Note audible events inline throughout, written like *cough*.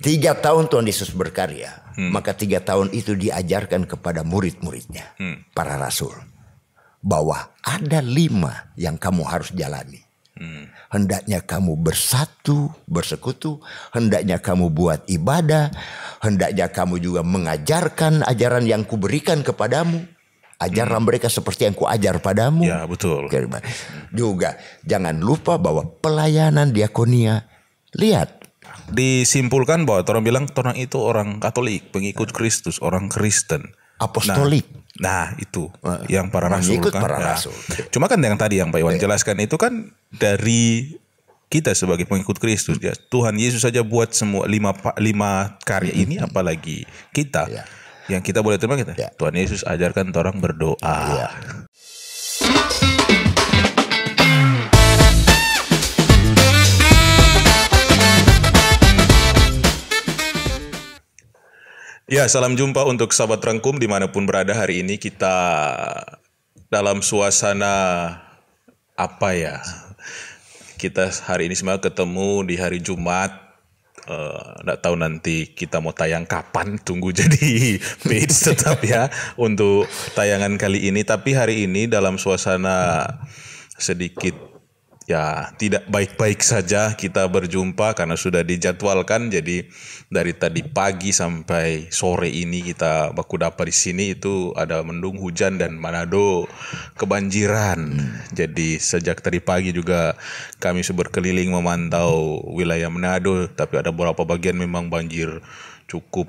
Tiga tahun Tuhan Yesus berkarya, hmm. maka tiga tahun itu diajarkan kepada murid-muridnya, hmm. para rasul, bahwa ada lima yang kamu harus jalani. Hmm. Hendaknya kamu bersatu, bersekutu, hendaknya kamu buat ibadah, hendaknya kamu juga mengajarkan ajaran yang kuberikan kepadamu. ajaran hmm. mereka seperti yang kuajar padamu. Ya, betul. Juga jangan lupa bahwa pelayanan diakonia lihat disimpulkan bahwa orang bilang orang itu orang Katolik, pengikut nah. Kristus, orang Kristen. Apostolik. Nah, nah itu nah, yang para rasul kan. Para nah. rasul. Cuma kan yang tadi yang Pak Iwan jelaskan itu kan dari kita sebagai pengikut Kristus ya Tuhan Yesus saja buat semua lima lima karya ini hmm. apalagi kita ya. yang kita boleh terima kita ya. Tuhan Yesus ajarkan orang berdoa ya. Ya, salam jumpa untuk sahabat Rangkum dimanapun berada hari ini kita dalam suasana apa ya? Kita hari ini semua ketemu di hari Jumat. Tidak eh, uh, tahu nanti kita mau tayang kapan. Tunggu *laughs* jadi page tetap ya untuk tayangan kali ini. Tapi hari ini dalam suasana sedikit ya tidak baik-baik saja kita berjumpa karena sudah dijadwalkan jadi dari tadi pagi sampai sore ini kita baku dapat di sini itu ada mendung hujan dan Manado kebanjiran hmm. jadi sejak tadi pagi juga kami berkeliling memantau wilayah Manado tapi ada beberapa bagian memang banjir cukup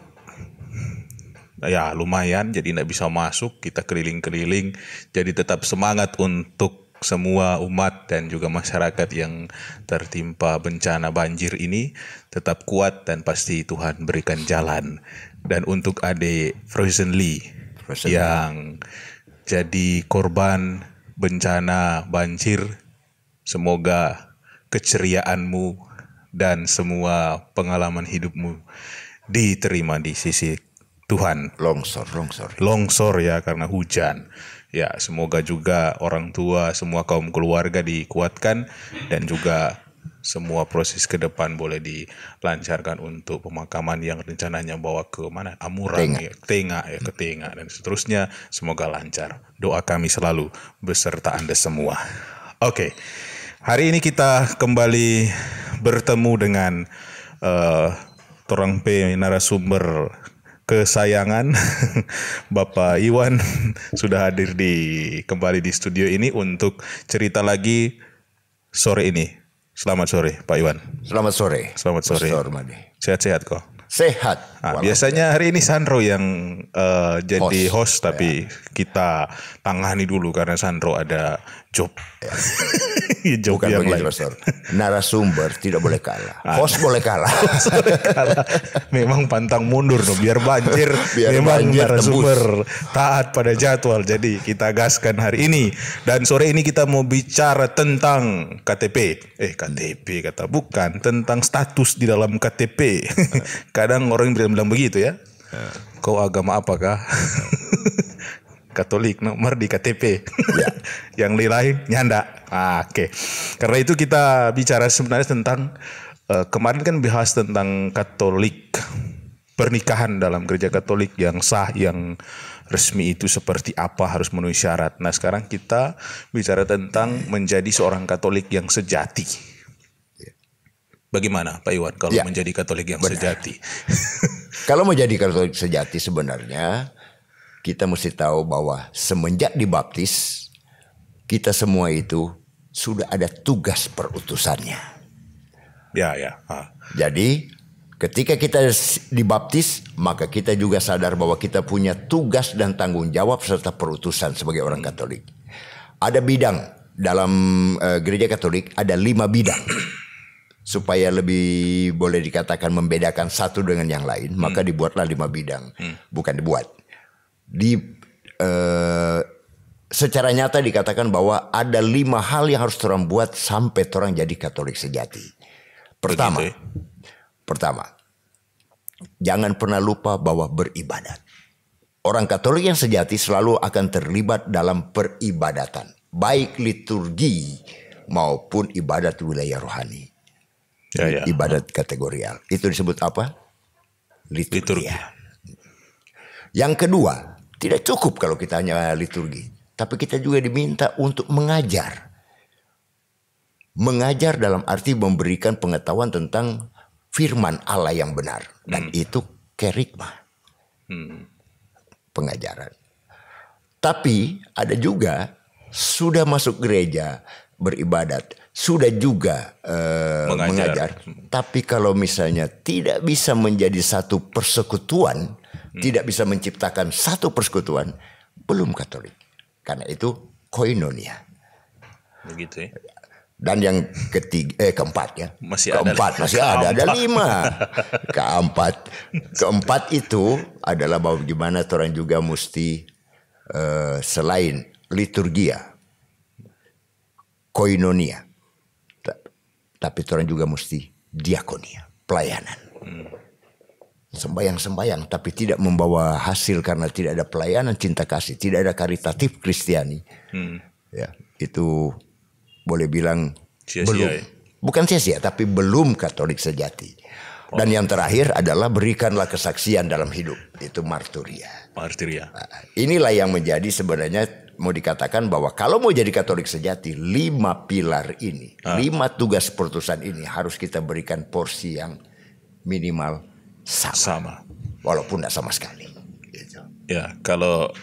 ya lumayan jadi tidak bisa masuk kita keliling-keliling jadi tetap semangat untuk semua umat dan juga masyarakat yang tertimpa bencana banjir ini tetap kuat dan pasti Tuhan berikan jalan. Dan untuk adik Frozen Lee Frozen yang Lee. jadi korban bencana banjir, semoga keceriaanmu dan semua pengalaman hidupmu diterima di sisi Tuhan. Longsor, longsor. Longsor ya karena hujan ya semoga juga orang tua semua kaum keluarga dikuatkan dan juga semua proses ke depan boleh dilancarkan untuk pemakaman yang rencananya bawa ke mana Amurang Tengah, ya Tenga ya ke Tenga dan seterusnya semoga lancar doa kami selalu beserta Anda semua oke okay. hari ini kita kembali bertemu dengan uh, Torang P narasumber kesayangan *laughs* Bapak Iwan *laughs* sudah hadir di kembali di studio ini untuk cerita lagi sore ini. Selamat sore Pak Iwan. Selamat sore. Selamat sore. Sehat-sehat kok sehat. Nah, biasanya hari ini Sandro yang uh, jadi host, host tapi ya. kita tangani dulu karena Sandro ada job. Ya. *laughs* job Bukan yang lain. Narasumber tidak boleh kalah. Nah. *laughs* Host boleh kalah. Memang pantang mundur no, biar banjir. *laughs* biar Memang banjir narasumber tembus. taat pada jadwal. Jadi kita gaskan hari ini dan sore ini kita mau bicara tentang KTP. Eh KTP kata bukan tentang status di dalam KTP. Kadang orang bilang-bilang begitu ya. ya. Kau agama apakah? *laughs* Katolik nomor di KTP. Ya. *laughs* yang lain nyanda. Ah, Oke. Okay. Karena itu kita bicara sebenarnya tentang uh, kemarin kan bahas tentang Katolik pernikahan dalam gereja Katolik yang sah yang resmi itu seperti apa harus memenuhi syarat. Nah, sekarang kita bicara tentang menjadi seorang Katolik yang sejati. Bagaimana Pak Iwan kalau ya, menjadi Katolik yang benar. sejati? *laughs* kalau mau jadi Katolik sejati sebenarnya kita mesti tahu bahwa semenjak dibaptis kita semua itu sudah ada tugas perutusannya. Ya ya. Ha. Jadi ketika kita dibaptis maka kita juga sadar bahwa kita punya tugas dan tanggung jawab serta perutusan sebagai orang Katolik. Ada bidang dalam uh, gereja Katolik ada lima bidang supaya lebih boleh dikatakan membedakan satu dengan yang lain, hmm. maka dibuatlah lima bidang, hmm. bukan dibuat. Di uh, secara nyata dikatakan bahwa ada lima hal yang harus orang buat sampai orang jadi Katolik sejati. Pertama, Begitu, ya. pertama, jangan pernah lupa bahwa beribadat. Orang Katolik yang sejati selalu akan terlibat dalam peribadatan, baik liturgi maupun ibadat wilayah rohani ya, ya. ibadat kategorial. Itu disebut apa? Liturgia. liturgi. Yang kedua, tidak cukup kalau kita hanya liturgi, tapi kita juga diminta untuk mengajar. Mengajar dalam arti memberikan pengetahuan tentang firman Allah yang benar dan hmm. itu kerikma. Hmm. Pengajaran. Tapi ada juga sudah masuk gereja beribadat sudah juga uh, mengajar. mengajar. Tapi kalau misalnya tidak bisa menjadi satu persekutuan, hmm. tidak bisa menciptakan satu persekutuan, belum Katolik. Karena itu koinonia. Begitu ya. Dan yang ketiga, eh keempat ya. Masih keempat, ada. masih ada. Ada lima. keempat. Keempat itu adalah bahwa gimana orang juga mesti uh, eh, selain liturgia. Koinonia tapi orang juga mesti diakonia, pelayanan. Sembayang-sembayang tapi tidak membawa hasil karena tidak ada pelayanan cinta kasih, tidak ada karitatif Kristiani. Hmm. Ya, itu boleh bilang sia -sia, belum. Ya? Bukan sia-sia tapi belum Katolik sejati. Dan oh. yang terakhir adalah berikanlah kesaksian dalam hidup. Itu marturia. Marturia. Nah, inilah yang menjadi sebenarnya mau dikatakan bahwa kalau mau jadi Katolik sejati, lima pilar ini, ah. lima tugas perutusan ini harus kita berikan porsi yang minimal sama. sama. Walaupun tidak sama sekali. Gitu. Ya, kalau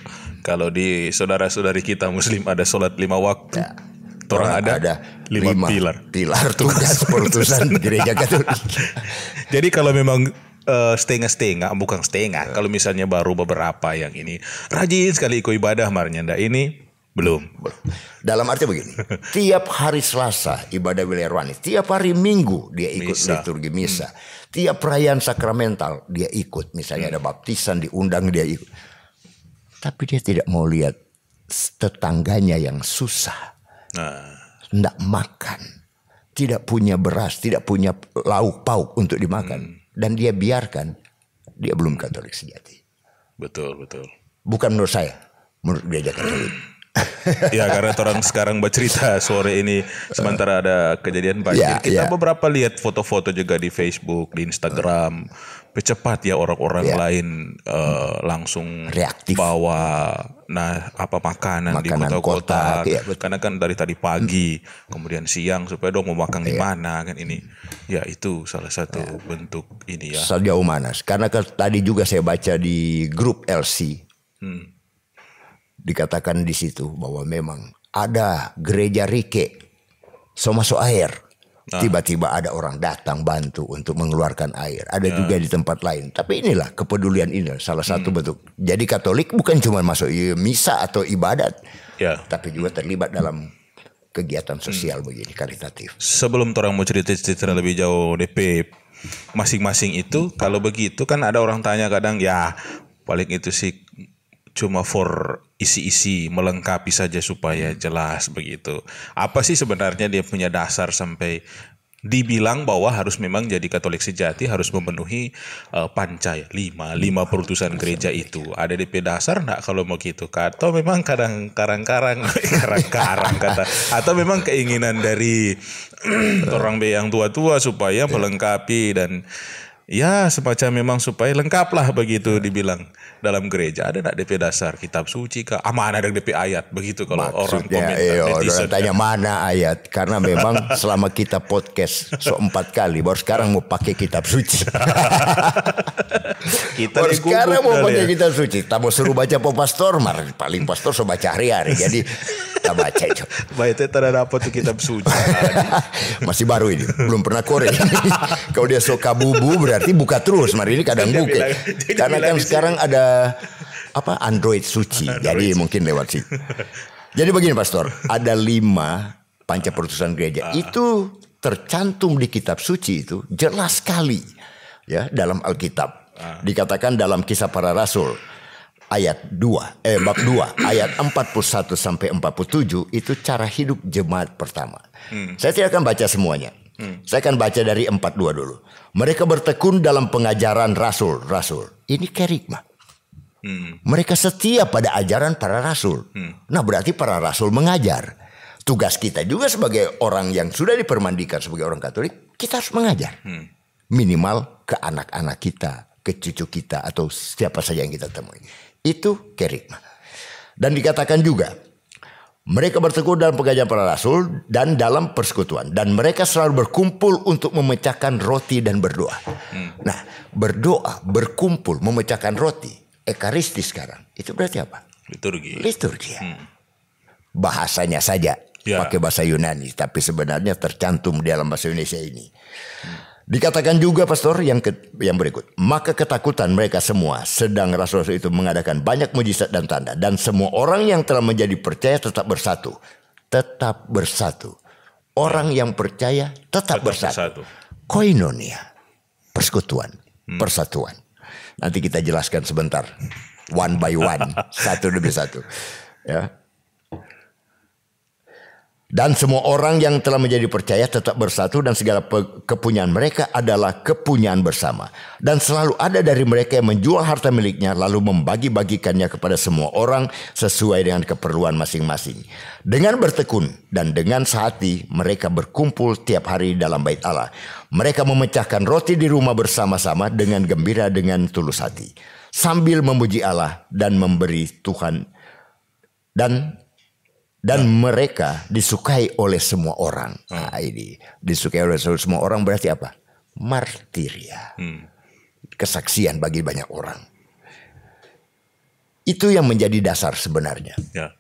kalau di saudara-saudari kita Muslim ada sholat lima waktu. Ya. Torang ada, ada lima, lima pilar. Pilar tugas *laughs* perutusan gereja Katolik. *laughs* Jadi kalau memang Eh, setengah-setengah, bukan setengah. Yeah. Kalau misalnya baru beberapa yang ini rajin sekali ikut ibadah ndak ini belum. belum Dalam arti begini, *laughs* tiap hari Selasa ibadah wilayah rohani, tiap hari Minggu dia ikut misa. liturgi misa. Hmm. Tiap perayaan sakramental dia ikut, misalnya hmm. ada baptisan diundang dia ikut. Tapi dia tidak mau lihat tetangganya yang susah. Nah. Tidak makan, tidak punya beras, tidak punya lauk pauk untuk dimakan. Hmm dan dia biarkan, dia belum Katolik sejati. Betul, betul. Bukan menurut saya, menurut gereja Katolik. *clears throat* ya karena orang sekarang bercerita sore ini sementara ada kejadian banjir. Ya, kita ya. beberapa lihat foto-foto juga di Facebook, di Instagram. Uh cepat ya orang-orang ya. lain uh, langsung reaktif bawa nah apa makanan, makanan di kota-kota ya, karena kan dari tadi pagi hmm. kemudian siang supaya dong mau makan ya. di iya. mana kan ini ya itu salah satu ya. bentuk ini ya sejauh mana karena ke, tadi juga saya baca di grup LC hmm. dikatakan di situ bahwa memang ada gereja Rike Somaso Air Ah. Tiba-tiba ada orang datang bantu untuk mengeluarkan air. Ada juga ya. di tempat lain. Tapi inilah kepedulian ini salah satu hmm. bentuk. Jadi Katolik bukan cuma masuk ya, misa atau ibadat, ya. tapi juga terlibat dalam kegiatan sosial hmm. begini karitatif. Sebelum orang mau cerita-cerita lebih jauh DP masing-masing itu, kalau begitu kan ada orang tanya kadang ya paling itu sih cuma for isi-isi melengkapi saja supaya hmm. jelas begitu. Apa sih sebenarnya dia punya dasar sampai dibilang bahwa harus memang jadi Katolik sejati harus memenuhi uh, eh, pancai lima lima perutusan gereja itu ada di dasar nggak kalau mau gitu atau memang kadang karang-karang *laughs* karang-karang kata atau memang keinginan dari *clears throat* orang B yang tua-tua supaya melengkapi dan Ya semacam memang supaya lengkap lah begitu dibilang dalam gereja ada tidak DP dasar kitab suci kah? Aman ah, ada DP ayat begitu kalau Maksudnya, iya, orang komentar. Iyo, orang tanya kan. mana ayat karena memang *laughs* selama kita podcast so empat kali baru sekarang mau pakai kitab suci. *laughs* kita baru sekarang mau ya. pakai ya. kitab suci. tak mau suruh baca po pastor, mar paling pastor so baca hari-hari. Jadi kita baca itu. Baik itu ada apa tuh kitab suci. *laughs* Masih baru ini, belum pernah korek. Kalau dia so kabubu berarti berarti buka terus. Mari ini kadang buka. Karena kan sekarang ada apa Android suci. Android. Jadi mungkin lewat sih Jadi begini pastor, ada lima panca perutusan gereja. Ah. Itu tercantum di kitab suci itu jelas sekali ya dalam Alkitab. Ah. Dikatakan dalam kisah para rasul ayat 2 eh bab 2 ayat 41 sampai 47 itu cara hidup jemaat pertama. Hmm. Saya tidak akan baca semuanya. Hmm. Saya akan baca dari 42 dulu. Mereka bertekun dalam pengajaran rasul-rasul. Ini kerikma. Hmm. Mereka setia pada ajaran para rasul. Hmm. Nah berarti para rasul mengajar. Tugas kita juga sebagai orang yang sudah dipermandikan sebagai orang Katolik, kita harus mengajar. Hmm. Minimal ke anak-anak kita, ke cucu kita atau siapa saja yang kita temui. Itu kerikma. Dan dikatakan juga mereka berteguh dalam pegajian para rasul dan dalam persekutuan. Dan mereka selalu berkumpul untuk memecahkan roti dan berdoa. Hmm. Nah, berdoa, berkumpul, memecahkan roti. Ekaristi sekarang. Itu berarti apa? Liturgi. Liturgi ya? Hmm. Bahasanya saja. Ya. Pakai bahasa Yunani. Tapi sebenarnya tercantum dalam bahasa Indonesia ini. Hmm. Dikatakan juga pastor yang ke, yang berikut, maka ketakutan mereka semua sedang rasul-rasul itu mengadakan banyak mujizat dan tanda dan semua orang yang telah menjadi percaya tetap bersatu, tetap bersatu. Orang yang percaya tetap, tetap bersatu. bersatu. Koinonia, persekutuan, hmm. persatuan. Nanti kita jelaskan sebentar, one by one, *laughs* satu demi satu. Ya, dan semua orang yang telah menjadi percaya tetap bersatu dan segala kepunyaan mereka adalah kepunyaan bersama. Dan selalu ada dari mereka yang menjual harta miliknya lalu membagi-bagikannya kepada semua orang sesuai dengan keperluan masing-masing. Dengan bertekun dan dengan sehati mereka berkumpul tiap hari dalam bait Allah. Mereka memecahkan roti di rumah bersama-sama dengan gembira dengan tulus hati. Sambil memuji Allah dan memberi Tuhan dan dan hmm. mereka disukai oleh semua orang. Hmm. Nah, ini disukai oleh semua orang berarti apa? Martiria. Hmm. Kesaksian bagi banyak orang. Itu yang menjadi dasar sebenarnya. Ya.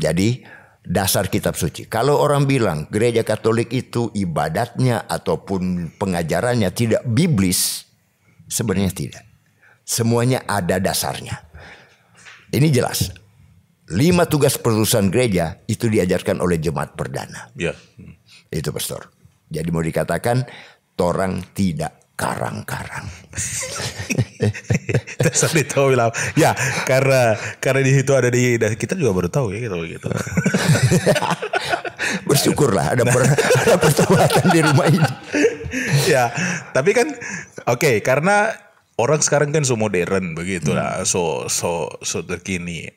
Jadi dasar kitab suci. Kalau orang bilang gereja Katolik itu ibadatnya ataupun pengajarannya tidak biblis, sebenarnya tidak. Semuanya ada dasarnya. Ini jelas lima tugas perusahaan gereja itu diajarkan oleh jemaat perdana. Ya. Itu pastor. Jadi mau dikatakan torang tidak karang-karang. Terus *laughs* Alito bilang, ya karena karena di situ ada di kita juga baru tahu ya gitu gitu. *laughs* Bersyukurlah ada per, ada pertobatan di rumah ini. ya, tapi kan oke okay, karena orang sekarang kan so modern begitu lah, hmm. so so so terkini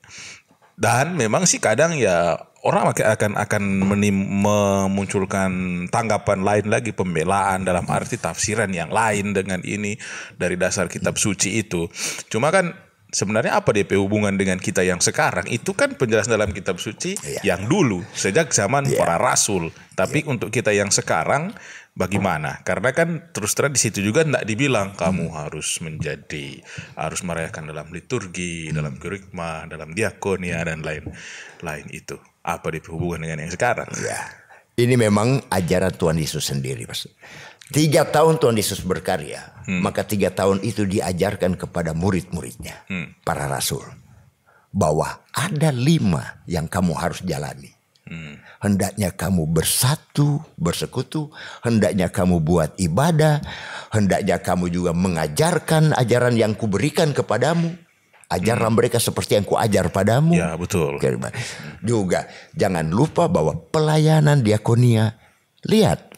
dan memang sih kadang ya orang akan akan menim, memunculkan tanggapan lain lagi pembelaan dalam arti tafsiran yang lain dengan ini dari dasar kitab suci itu. Cuma kan sebenarnya apa DP hubungan dengan kita yang sekarang itu kan penjelasan dalam kitab suci iya. yang dulu sejak zaman iya. para rasul. Tapi iya. untuk kita yang sekarang bagaimana? Karena kan terus terang di situ juga tidak dibilang kamu harus menjadi harus merayakan dalam liturgi, dalam kerikma, dalam diakonia dan lain-lain itu. Apa hubungan dengan yang sekarang? Ya. Ini memang ajaran Tuhan Yesus sendiri, Mas. Tiga tahun Tuhan Yesus berkarya, hmm. maka tiga tahun itu diajarkan kepada murid-muridnya, hmm. para rasul, bahwa ada lima yang kamu harus jalani. Hendaknya kamu bersatu, bersekutu. Hendaknya kamu buat ibadah. Hendaknya kamu juga mengajarkan ajaran yang kuberikan kepadamu. Ajarlah hmm. mereka seperti yang kuajar padamu. Ya betul. Hmm. Juga jangan lupa bahwa pelayanan diakonia. Lihat.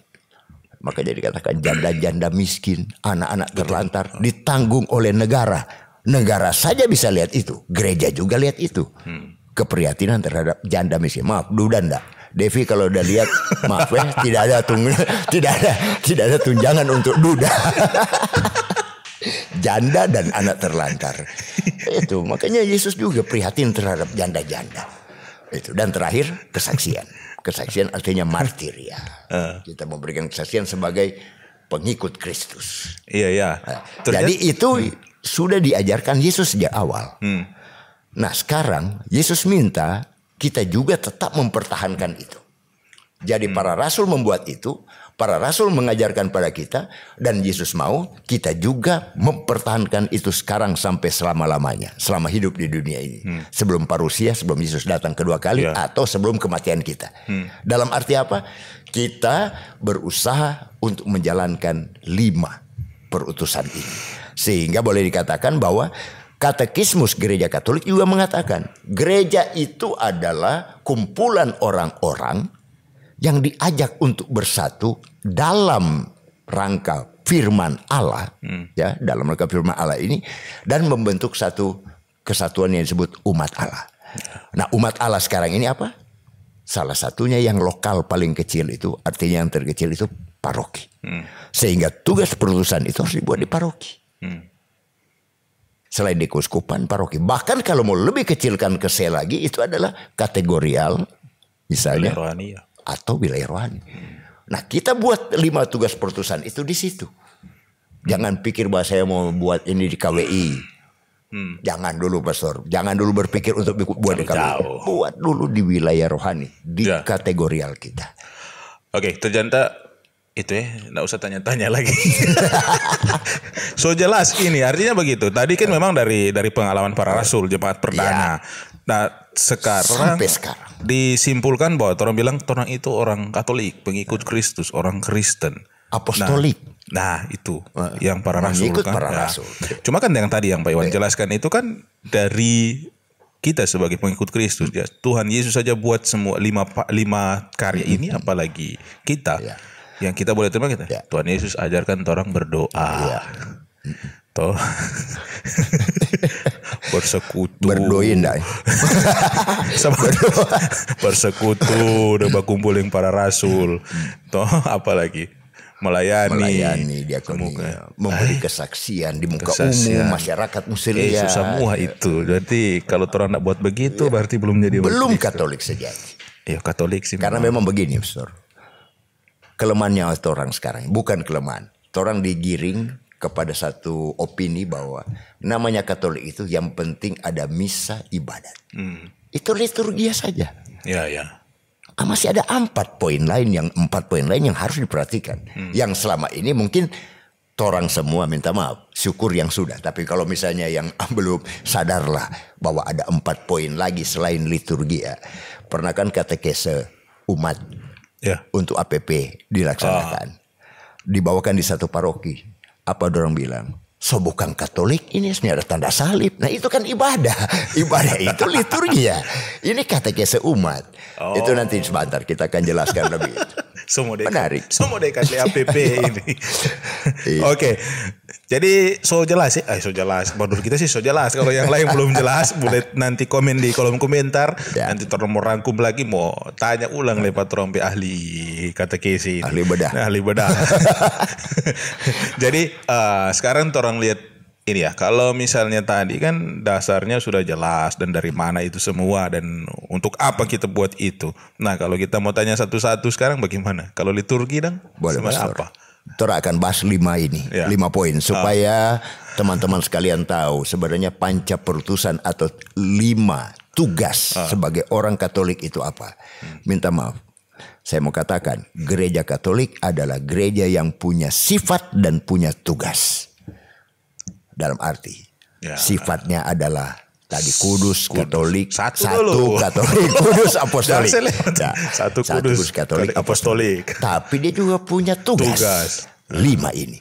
maka jadi katakan janda-janda miskin, anak-anak terlantar hmm. ditanggung oleh negara. Negara saja bisa lihat itu, gereja juga lihat itu. Hmm keprihatinan terhadap janda miskin. Maaf, duda ndak. Devi kalau udah lihat *laughs* maaf ya tidak ada tung tidak ada tidak ada tunjangan untuk duda. *laughs* janda dan anak terlantar. Itu makanya Yesus juga prihatin terhadap janda-janda. Itu dan terakhir kesaksian. Kesaksian artinya martir ya. Uh. Kita memberikan kesaksian sebagai pengikut Kristus. Iya iya Jadi itu hmm. sudah diajarkan Yesus sejak awal. Hmm Nah sekarang Yesus minta kita juga tetap mempertahankan itu. Jadi hmm. para rasul membuat itu, para rasul mengajarkan pada kita dan Yesus mau kita juga mempertahankan itu sekarang sampai selama-lamanya, selama hidup di dunia ini. Hmm. Sebelum parusia, sebelum Yesus datang kedua kali yeah. atau sebelum kematian kita. Hmm. Dalam arti apa? Kita berusaha untuk menjalankan lima perutusan ini. Sehingga boleh dikatakan bahwa Katekismus Gereja Katolik juga mengatakan gereja itu adalah kumpulan orang-orang yang diajak untuk bersatu dalam rangka firman Allah hmm. ya dalam rangka firman Allah ini dan membentuk satu kesatuan yang disebut umat Allah. Nah, umat Allah sekarang ini apa? Salah satunya yang lokal paling kecil itu artinya yang terkecil itu paroki. Hmm. Sehingga tugas perutusan itu harus dibuat di paroki. Hmm selain kuskupan paroki. Bahkan kalau mau lebih kecilkan ke saya lagi itu adalah kategorial misalnya rohani ya. atau wilayah rohani. Nah kita buat lima tugas pertusan itu di situ. Jangan pikir bahwa saya mau buat ini di KWI. Hmm. Jangan dulu Pastor, jangan dulu berpikir untuk buat di KWI. Buat dulu di wilayah rohani, di ya. kategorial kita. Oke, okay, Terjanta itu ya nggak usah tanya-tanya lagi *laughs* so jelas ini artinya begitu tadi kan memang dari dari pengalaman para rasul jemaat perdana ya. nah sekarang, Sampai sekarang disimpulkan bahwa orang bilang orang itu orang Katolik pengikut Kristus orang Kristen apostolik nah, nah itu nah, yang para rasul kan para nah. rasul cuma kan yang tadi yang Pak Iwan jelaskan itu kan dari kita sebagai pengikut Kristus ya Tuhan Yesus saja buat semua lima lima karya ini apalagi kita ya. Yang kita boleh terima kita. Ya. Tuhan Yesus ajarkan orang berdoa. Ya. Toh *laughs* bersekutu berdoin dah *laughs* sama berdoa bersekutu udah berkumpul yang para rasul toh apalagi melayani, melayani dia kemuka iya. memberi eh. kesaksian di muka kesaksian. umum masyarakat muslim eh, ya semua itu. jadi kalau orang nak buat begitu ya. berarti belum jadi belum Katolik sejati. Ya Katolik sih. Karena memang, begini, Ustaz kelemahannya orang sekarang, bukan kelemahan. Orang digiring kepada satu opini bahwa namanya Katolik itu yang penting ada misa ibadat. Hmm. Itu liturgia saja. Ya, ya. Ah, masih ada empat poin lain yang empat poin lain yang harus diperhatikan. Hmm. Yang selama ini mungkin orang semua minta maaf, syukur yang sudah. Tapi kalau misalnya yang *laughs* belum sadarlah bahwa ada empat poin lagi selain liturgia. Pernah kan katekese umat yeah. untuk APP dilaksanakan. Dibawakan di satu paroki. Apa dorong bilang? So Katolik ini sebenarnya ada tanda salib. Nah itu kan ibadah. *laughs* Ibadah itu liturgi ya. Ini katekese umat. Oh. Itu nanti sebentar kita akan jelaskan lebih. *laughs* Semua Menarik. Semua dekat APP *laughs* iya. ini. Oke. Okay. Jadi so jelas sih, eh, so jelas. Badur kita sih so jelas. Kalau yang lain belum jelas, *laughs* boleh nanti komen di kolom komentar. Ya. Nanti terus mau rangkum lagi, mau tanya ulang lewat trompe ahli kata Ini. Ahli bedah. Nah, ahli bedah. *laughs* Jadi uh, sekarang orang lihat ini ya. Kalau misalnya tadi kan dasarnya sudah jelas dan dari mana itu semua dan untuk apa kita buat itu. Nah kalau kita mau tanya satu-satu sekarang bagaimana? Kalau liturgi dan boleh apa? Tora akan bahas lima ini, ya. lima poin ah. supaya teman-teman uh. sekalian tahu sebenarnya panca perutusan atau lima tugas uh. sebagai orang Katolik itu apa. Hmm. Minta maaf, saya mau katakan gereja Katolik adalah gereja yang punya sifat dan punya tugas. Dalam arti ya. sifatnya adalah Tadi Kudus, Katolik, satu, satu Katolik, *laughs* Kudus Apostolik. Nah, satu, Kudus, satu Kudus Katolik Apostolik. Tapi dia juga punya tugas. tugas. Lima ini.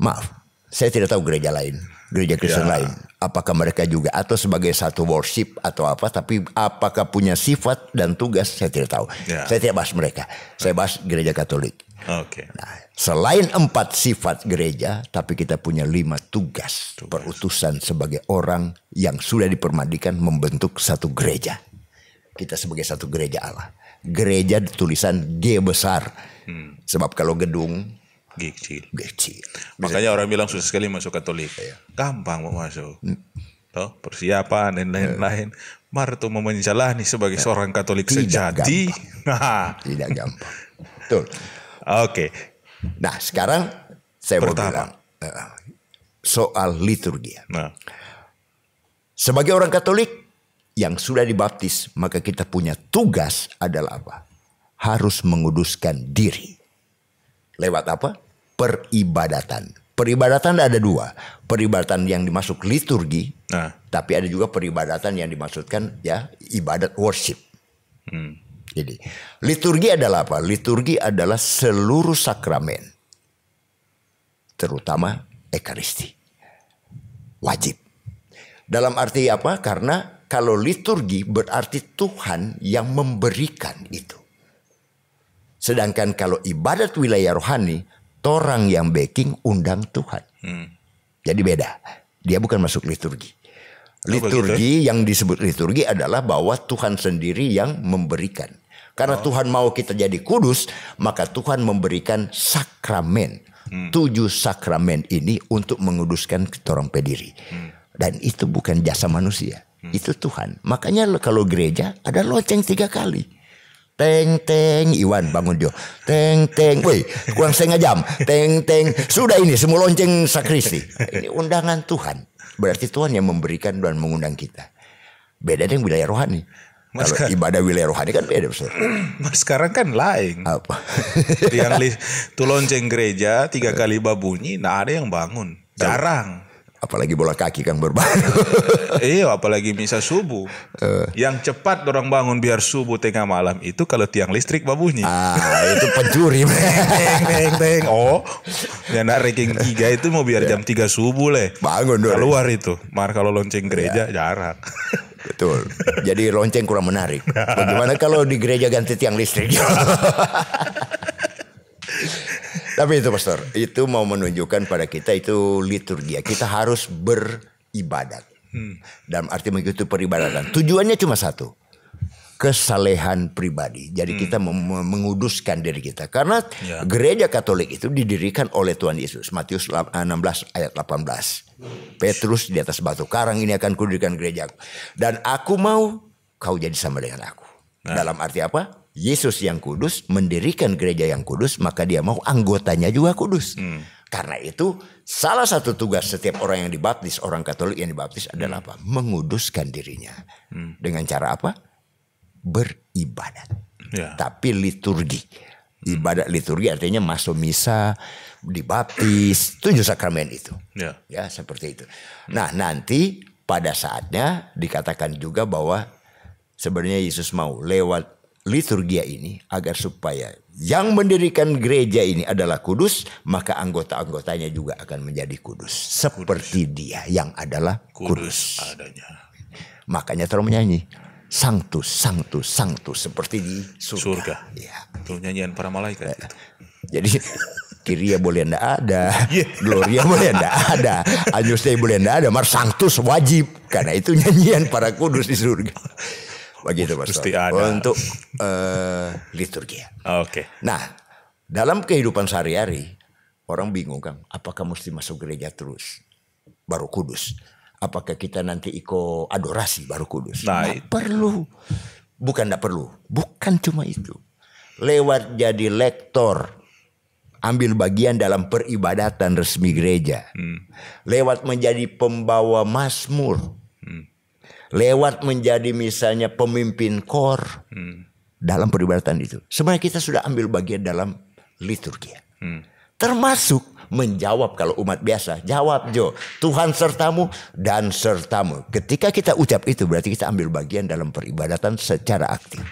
Maaf, saya tidak tahu gereja lain, gereja Kristen ya. lain. Apakah mereka juga atau sebagai satu worship atau apa, tapi apakah punya sifat dan tugas saya tidak tahu. Ya. Saya tidak bahas mereka. Saya bahas gereja Katolik. Oke. Okay. Nah, Selain empat sifat gereja, tapi kita punya lima tugas, tugas. perutusan sebagai orang yang sudah dipermandikan membentuk satu gereja. Kita sebagai satu gereja Allah. Gereja tulisan G besar. Hmm. Sebab kalau gedung G kecil. G kecil. Makanya orang bilang susah sekali masuk Katolik. Iya. Gampang mau masuk. Hmm. Toh, persiapan dan iya. lain-lain. Marto nih sebagai iya. seorang Katolik Tidak sejati. Gampang. *laughs* Tidak gampang. Betul. Oke, okay. Nah sekarang saya Pertama. mau bilang eh, soal liturgi. Ya. Nah. Sebagai orang Katolik yang sudah dibaptis, maka kita punya tugas adalah apa? Harus menguduskan diri. Lewat apa? Peribadatan. Peribadatan ada dua. Peribadatan yang dimasuk liturgi, nah. tapi ada juga peribadatan yang dimaksudkan ya ibadat worship. Hmm. Jadi liturgi adalah apa? Liturgi adalah seluruh sakramen. Terutama Ekaristi. Wajib. Dalam arti apa? Karena kalau liturgi berarti Tuhan yang memberikan itu. Sedangkan kalau ibadat wilayah rohani, torang yang baking undang Tuhan. Hmm. Jadi beda. Dia bukan masuk liturgi. Oh, liturgi yang disebut liturgi adalah bahwa Tuhan sendiri yang memberikan. Karena oh. Tuhan mau kita jadi kudus, maka Tuhan memberikan sakramen. Hmm. Tujuh sakramen ini untuk menguduskan kita orang pediri. Hmm. Dan itu bukan jasa manusia. Hmm. Itu Tuhan. Makanya kalau gereja ada loceng tiga kali. Teng teng Iwan bangun dia. Teng teng. Woi, kurang setengah jam. Teng teng. Sudah ini semua lonceng sakristi. Ini undangan Tuhan. Berarti Tuhan yang memberikan dan mengundang kita. Beda dengan wilayah rohani. Mas Kalau ibadah wilayah rohani kan beda besar. Mas sekarang *clears throat* kan lain. Apa? yang tuh lonceng gereja tiga kali babunyi, nah ada yang bangun. Jarang apalagi bola kaki kan Berbahaya. *laughs* iya, apalagi misa subuh. Uh. Yang cepat orang bangun biar subuh tengah malam itu kalau tiang listrik babunyi. Ah, itu pencuri. *laughs* teng, teng, teng. Oh, yang nak ranking 3 *laughs* itu mau biar ya. jam 3 subuh leh. Bangun dong. Keluar itu. Mar kalau lonceng gereja ya. jarak. Betul. Jadi lonceng kurang menarik. Bagaimana kalau di gereja ganti tiang listrik? Tapi itu pastor, itu mau menunjukkan pada kita itu liturgia. Kita harus beribadat. Hmm. Dalam arti mengikuti peribadatan. Tujuannya cuma satu. Kesalehan pribadi. Jadi hmm. kita menguduskan diri kita. Karena ya. gereja katolik itu didirikan oleh Tuhan Yesus. Matius 16 eh, ayat 18. Petrus di atas batu karang ini akan kudirikan gereja. Dan aku mau kau jadi sama dengan aku. Nah. Dalam arti apa? Yesus yang kudus mendirikan gereja yang kudus, maka dia mau anggotanya juga kudus. Hmm. Karena itu salah satu tugas setiap orang yang dibaptis, orang Katolik yang dibaptis adalah hmm. apa? Menguduskan dirinya. Hmm. Dengan cara apa? Beribadat. Yeah. Tapi liturgi. Hmm. Ibadat liturgi artinya masuk misa, dibaptis, tujuh sakramen itu. Yeah. Ya, seperti itu. Hmm. Nah, nanti pada saatnya dikatakan juga bahwa sebenarnya Yesus mau lewat liturgia ini agar supaya yang mendirikan gereja ini adalah kudus, maka anggota-anggotanya juga akan menjadi kudus seperti kudus. dia yang adalah kudus. kudus. Adanya. Makanya terus menyanyi sanctus, sanctus, sanctus seperti di surga. surga. Ya. Itu nyanyian para malaikat. Ya. Itu. Jadi Kiria boleh ndak ada, *laughs* iya. Gloria boleh ndak ada, Agnus boleh ndak ada, Mar Sanctus wajib karena itu nyanyian para kudus di surga begitu Mas. Pasti ada. Untuk uh, liturgi. Oke. Okay. Nah, dalam kehidupan sehari-hari orang bingung kan, apakah mesti masuk gereja terus baru kudus? Apakah kita nanti ikut adorasi baru kudus? Nah, itu. perlu. Bukan tidak perlu, bukan cuma itu. Lewat jadi lektor, ambil bagian dalam peribadatan resmi gereja. Hmm. Lewat menjadi pembawa mazmur, lewat menjadi misalnya pemimpin kor hmm. dalam peribadatan itu. Sebenarnya kita sudah ambil bagian dalam liturgi. Hmm. Termasuk menjawab kalau umat biasa. Jawab Jo, Tuhan sertamu dan sertamu. Ketika kita ucap itu berarti kita ambil bagian dalam peribadatan secara aktif.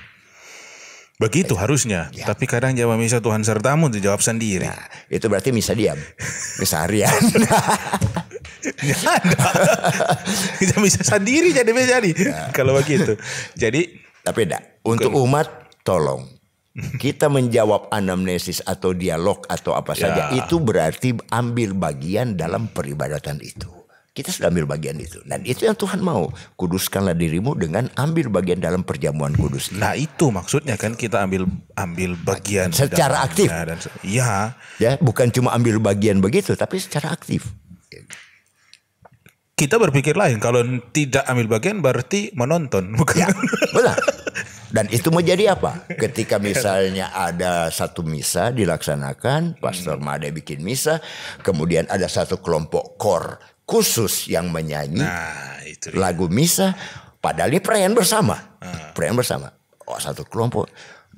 Begitu ya. harusnya. Ya. Tapi kadang jawab misa Tuhan sertamu dijawab sendiri. Nah, itu berarti misa diam. Misa *laughs* harian. *laughs* ada. bisa sendiri jadi bisa jadi. Ya. Kalau begitu. Jadi tapi enggak. Untuk umat tolong kita menjawab anamnesis atau dialog atau apa saja ya. itu berarti ambil bagian dalam peribadatan itu. Kita sudah ambil bagian itu dan itu yang Tuhan mau. Kuduskanlah dirimu dengan ambil bagian dalam perjamuan kudus. Nah, itu maksudnya kan kita ambil ambil bagian secara aktif. Iya. dan, ya. ya, bukan cuma ambil bagian begitu tapi secara aktif kita berpikir lain. Kalau tidak ambil bagian berarti menonton, *laughs* bukan? Ya, benar. Dan itu menjadi apa? Ketika misalnya ada satu misa dilaksanakan, hmm. Pastor hmm. Made bikin misa, kemudian ada satu kelompok kor khusus yang menyanyi nah, itu lagu misa, padahal ini perayaan bersama, hmm. perayaan bersama. Oh satu kelompok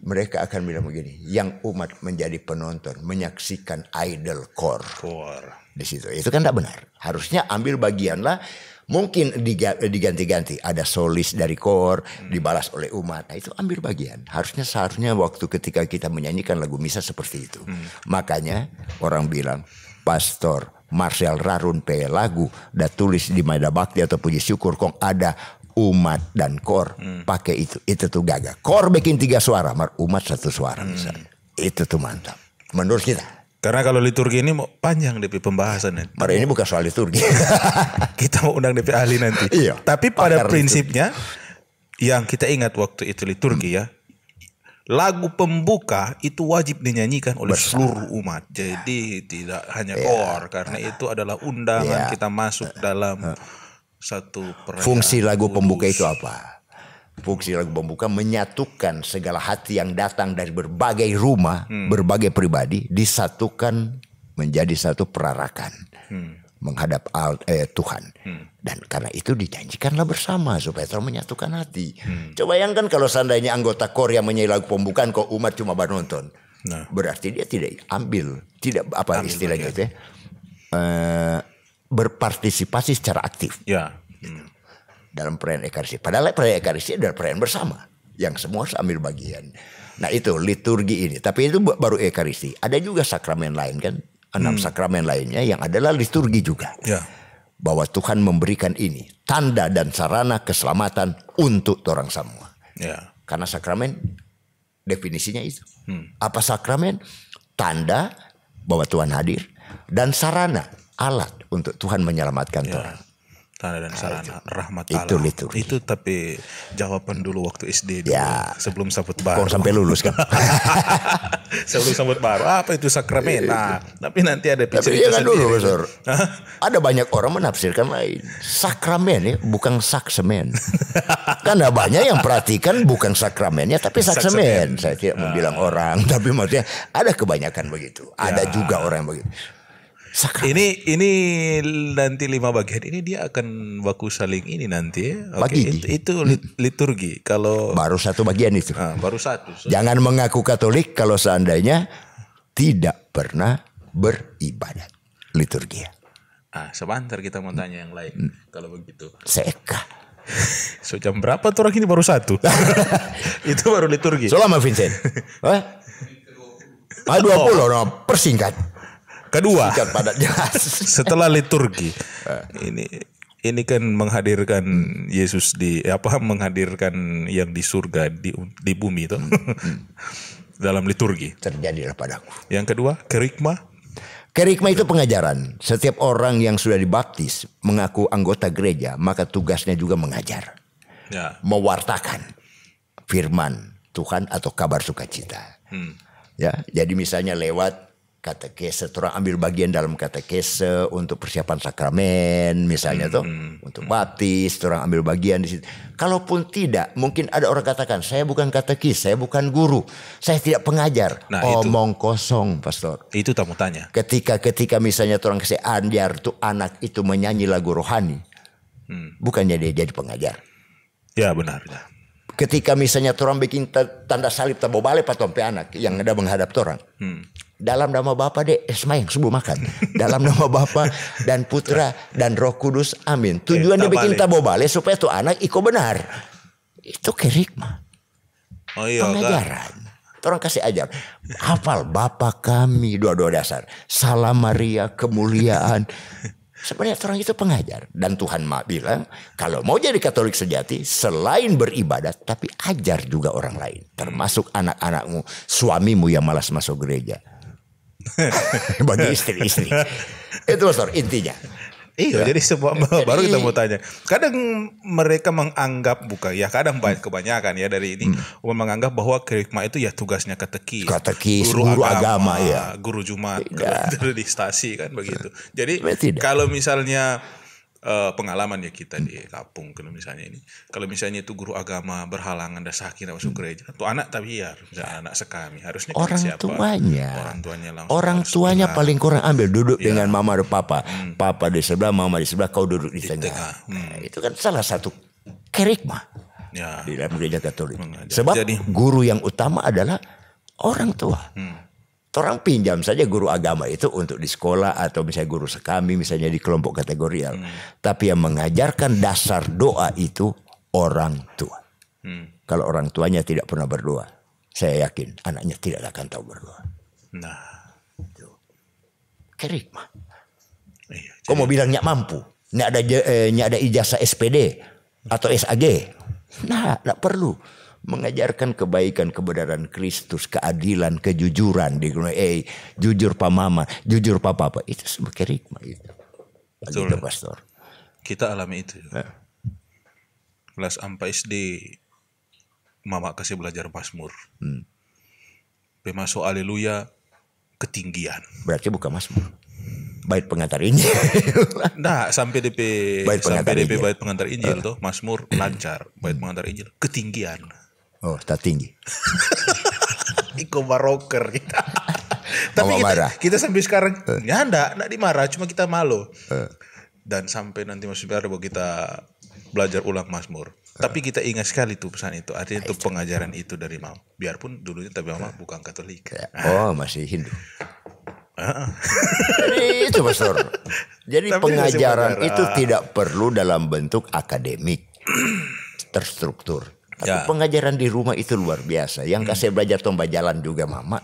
mereka akan bilang begini, yang umat menjadi penonton, menyaksikan idol core, Kor di situ. Itu kan tidak benar. Harusnya ambil bagianlah mungkin diganti-ganti ada solis dari kor dibalas oleh umat nah itu ambil bagian harusnya seharusnya waktu ketika kita menyanyikan lagu misa seperti itu hmm. makanya orang bilang pastor Marcel Rarun P lagu dan tulis di Maida Bakti atau puji syukur kong ada umat dan kor hmm. pakai itu itu tuh gagah kor bikin tiga suara umat satu suara hmm. misalnya hmm. itu tuh mantap menurut kita karena kalau liturgi ini mau panjang DP pembahasannya. Pada ini bukan soal liturgi. *laughs* kita mau undang DP ahli nanti. Iya. Tapi pada prinsipnya liturgi. yang kita ingat waktu itu liturgi ya. Lagu pembuka itu wajib dinyanyikan oleh Bersama. seluruh umat. Jadi ya. tidak hanya ya. kor karena ya. itu adalah undangan ya. kita masuk dalam iya. satu perayaan. Fungsi lagu pembuka itu apa? Fungsi lagu pembuka menyatukan segala hati yang datang dari berbagai rumah, hmm. berbagai pribadi disatukan menjadi satu perarakan. Hmm menghadap alt, eh, Tuhan. Hmm. Dan karena itu dijanjikanlah bersama supaya terus menyatukan hati. Hmm. Coba bayangkan kalau seandainya anggota kor yang menyanyi lagu pembukaan kok umat cuma nonton. Nah. Berarti dia tidak ambil, tidak apa ambil istilahnya itu ya. Eh, berpartisipasi secara aktif. Ya. Gitu. Hmm dalam perayaan Ekaristi. Padahal perayaan Ekaristi adalah perayaan bersama yang semua sambil bagian. Nah itu liturgi ini. Tapi itu baru Ekaristi. Ada juga sakramen lain kan, enam hmm. sakramen lainnya yang adalah liturgi juga. Ya. Bahwa Tuhan memberikan ini tanda dan sarana keselamatan untuk orang semua. Ya. Karena sakramen definisinya itu. Hmm. Apa sakramen? Tanda bahwa Tuhan hadir dan sarana alat untuk Tuhan menyelamatkan ya. orang tanda dan sarana ah, rahmat Allah. Itu, itu itu tapi jawaban dulu waktu SD dulu, ya. sebelum sambut baru. Kau sampai lulus kan. *laughs* sebelum sambut baru apa itu sakramen. Nah, iya. tapi nanti ada tapi iya kan dulu, Sur. ada banyak orang menafsirkan lain. Sakramen ya, bukan saksemen. Karena banyak yang perhatikan bukan sakramennya tapi saksemen. saksemen. Saya tidak mau ah. bilang orang, *laughs* tapi maksudnya ada kebanyakan begitu. Ada ya. juga orang yang begitu. Ini ini nanti lima bagian ini dia akan baku saling ini nanti ya. Okay, Bagi. Itu, itu liturgi. Kalau baru satu bagian itu. Nah, baru satu. So. Jangan mengaku Katolik kalau seandainya tidak pernah beribadat liturgi. Ah, sebentar kita mau tanya yang lain hmm. kalau begitu. Seka. *laughs* So jam berapa tuh orang ini baru satu? *laughs* itu baru liturgi. Selama Vincent. Hah? Ah 20 oh. no, persingkat. Kedua. Ikan padat jelas. *laughs* Setelah liturgi. ini ini kan menghadirkan hmm. Yesus di apa menghadirkan yang di surga di di bumi itu. Hmm. hmm. *laughs* Dalam liturgi. Terjadilah padaku. Yang kedua, kerikma. Kerikma itu pengajaran. Setiap orang yang sudah dibaptis mengaku anggota gereja, maka tugasnya juga mengajar. Ya. Mewartakan firman Tuhan atau kabar sukacita. Hmm. Ya, jadi misalnya lewat katekese, terus ambil bagian dalam katekese untuk persiapan sakramen misalnya hmm. tuh, hmm. untuk baptis, terus ambil bagian di situ. Kalaupun tidak, mungkin ada orang katakan, saya bukan katekis, saya bukan guru, saya tidak pengajar. Nah, Omong itu, kosong, pastor. Itu tamu tanya. Ketika ketika misalnya orang kasih anjar tuh anak itu menyanyi lagu rohani, hmm. bukannya dia jadi pengajar. Ya benar. benar. Ketika misalnya orang bikin tanda salib tabo tabobale patompe anak yang ada menghadap orang. Hmm dalam nama Bapa dek eh, semayang subuh makan dalam nama Bapa dan Putra dan Roh Kudus amin tujuannya bikin balik supaya tuh anak iko benar itu kerikma oh, iya, pengajaran orang kasih ajar hafal Bapa kami dua-dua dasar salam Maria kemuliaan Sebenarnya orang itu pengajar dan Tuhan mah bilang kalau mau jadi Katolik sejati selain beribadah tapi ajar juga orang lain termasuk anak-anakmu, suamimu yang malas masuk gereja, *laughs* Banyak istri-istri. *laughs* Itu Mas intinya. Iya, ya. jadi semua *laughs* baru kita mau tanya. Kadang mereka menganggap bukan ya kadang banyak kebanyakan ya dari ini hmm. menganggap bahwa kerikma itu ya tugasnya kateki. Kateki guru, guru agama, agama ya. Guru Jumat kalau stasi kan begitu. Jadi kalau misalnya uh, pengalaman ya kita di kampung kalau misalnya ini kalau misalnya itu guru agama berhalangan dan sakit masuk gereja tuh anak tapi ya anak sekami harusnya orang siapa? tuanya orang tuanya langsung orang tuanya paling kurang ambil duduk ya. dengan mama dan papa hmm. papa di sebelah mama di sebelah kau duduk di, di tengah, tengah. Hmm. Nah, itu kan salah satu kerikma ya. di dalam gereja Katolik. Mengajar. Sebab Jadi, guru yang utama adalah orang tua. Hmm. Orang pinjam saja guru agama itu untuk di sekolah atau misalnya guru sekami misalnya di kelompok kategorial. Hmm. Tapi yang mengajarkan dasar doa itu orang tua. Hmm. Kalau orang tuanya tidak pernah berdoa, saya yakin anaknya tidak akan tahu berdoa. Nah, itu kerikma. Iya, Kau mau bilang nyak mampu, nyak ada eh, nyak ada ijazah SPD atau SAG. Nah, tidak perlu mengajarkan kebaikan, kebenaran Kristus, keadilan, kejujuran. Di eh jujur pak mama, jujur pak papa. Itu sebagai rikma itu. Betul. Gitu, pastor. Kita alami itu. Nah. Kelas ampa SD mama kasih belajar Masmur Hmm. Pemasuk Haleluya ketinggian. Berarti bukan Masmur bait pengantar Injil. *laughs* nah, sampai DP bait sampai DP injil. bait pengantar Injil uh. tuh Mazmur lancar, bait pengantar Injil ketinggian. Oh, tak tinggi. *laughs* Iko baroker kita. *laughs* Tapi kita, marah. kita sampai sekarang uh. ya enggak, enggak dimarah, cuma kita malu. Uh. Dan sampai nanti Mas Biar bahwa kita belajar ulang Mazmur. Uh. Tapi kita ingat sekali tuh pesan itu, artinya itu pengajaran itu dari Mama. Biarpun dulunya tapi Mama bukan Katolik. Ya. Oh, masih Hindu. *laughs* itu besar. Jadi tapi pengajaran itu tidak perlu dalam bentuk akademik terstruktur tapi ya. pengajaran di rumah itu luar biasa. Yang hmm. saya belajar tomba jalan juga mama.